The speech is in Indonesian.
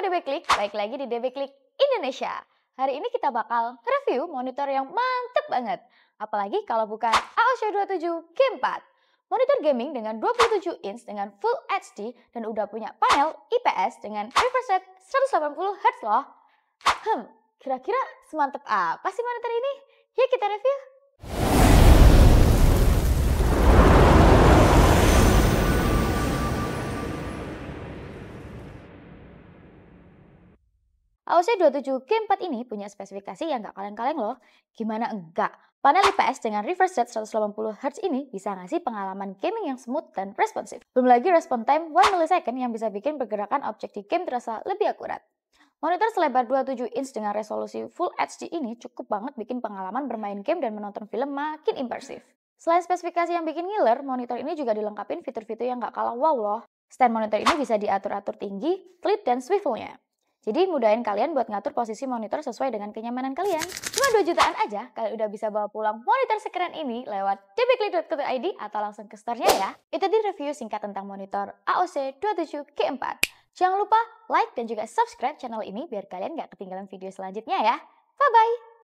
Sobat DB Klik, baik lagi di DB Klik Indonesia. Hari ini kita bakal review monitor yang mantep banget. Apalagi kalau bukan AOC 27 G4. Monitor gaming dengan 27 inch dengan Full HD dan udah punya panel IPS dengan refresh rate 180 Hz loh. Hmm, kira-kira semantep apa sih monitor ini? Yuk kita review. AOC 27G4 ini punya spesifikasi yang gak kaleng-kaleng loh. Gimana enggak? Panel IPS dengan refresh rate 180 Hz ini bisa ngasih pengalaman gaming yang smooth dan responsif. Belum lagi respon time 1 millisecond yang bisa bikin pergerakan objek di game terasa lebih akurat. Monitor selebar 27 inch dengan resolusi Full HD ini cukup banget bikin pengalaman bermain game dan menonton film makin impersif. Selain spesifikasi yang bikin ngiler, monitor ini juga dilengkapi fitur-fitur yang gak kalah wow loh. Stand monitor ini bisa diatur-atur tinggi, flip, dan swivelnya. Jadi mudahin kalian buat ngatur posisi monitor sesuai dengan kenyamanan kalian. Cuma 2 jutaan aja, kalian udah bisa bawa pulang monitor sekeren ini lewat typically.co.id atau langsung ke store-nya ya. Itu di review singkat tentang monitor AOC 27K4. Jangan lupa like dan juga subscribe channel ini biar kalian gak ketinggalan video selanjutnya ya. Bye-bye!